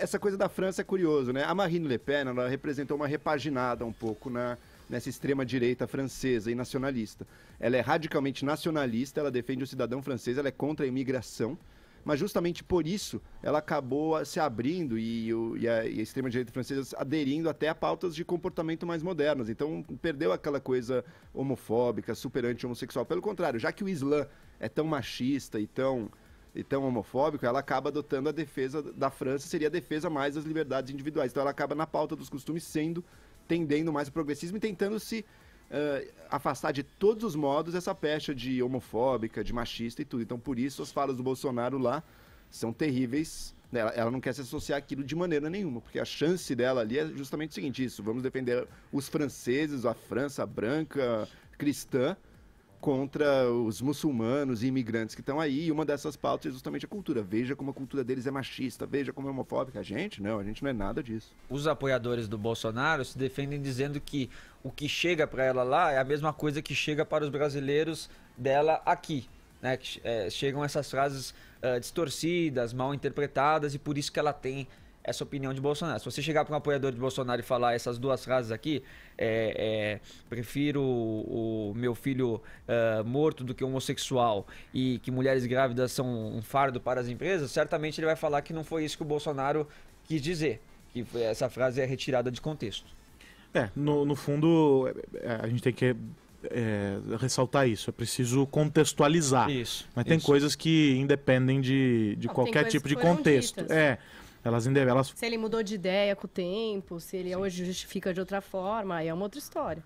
essa coisa da França é curioso, né? A Marine Le Pen, ela representou uma repaginada um pouco na né? nessa extrema direita francesa e nacionalista. Ela é radicalmente nacionalista, ela defende o cidadão francês, ela é contra a imigração, mas justamente por isso ela acabou se abrindo e, e a, a extrema-direita francesa aderindo até a pautas de comportamento mais modernas. Então perdeu aquela coisa homofóbica, super anti-homossexual. Pelo contrário, já que o Islã é tão machista e tão e tão homofóbico, ela acaba adotando a defesa da França, seria a defesa mais das liberdades individuais. Então ela acaba na pauta dos costumes sendo, tendendo mais o progressismo e tentando se uh, afastar de todos os modos essa pecha de homofóbica, de machista e tudo. Então por isso as falas do Bolsonaro lá são terríveis. Né? Ela, ela não quer se associar àquilo de maneira nenhuma, porque a chance dela ali é justamente o seguinte: isso, vamos defender os franceses, a França branca, cristã, contra os muçulmanos e imigrantes que estão aí. E uma dessas pautas é justamente a cultura. Veja como a cultura deles é machista, veja como é homofóbica. A gente não, a gente não é nada disso. Os apoiadores do Bolsonaro se defendem dizendo que o que chega para ela lá é a mesma coisa que chega para os brasileiros dela aqui. Né, é, chegam essas frases uh, distorcidas, mal interpretadas, e por isso que ela tem essa opinião de Bolsonaro. Se você chegar para um apoiador de Bolsonaro e falar essas duas frases aqui, é, é, prefiro o, o, meu filho morto do que homossexual e que mulheres grávidas são um fardo para as empresas, certamente ele vai falar que não foi isso que o Bolsonaro quis dizer, que essa frase é retirada de contexto. É, no, no fundo, é, é, a gente tem que é, ressaltar isso, é preciso contextualizar. Isso, Mas tem isso. coisas que independem de, de Não, qualquer tipo de contexto. Ditas. É, elas ainda. Elas... Se ele mudou de ideia com o tempo, se ele Sim. hoje justifica de outra forma, aí é uma outra história.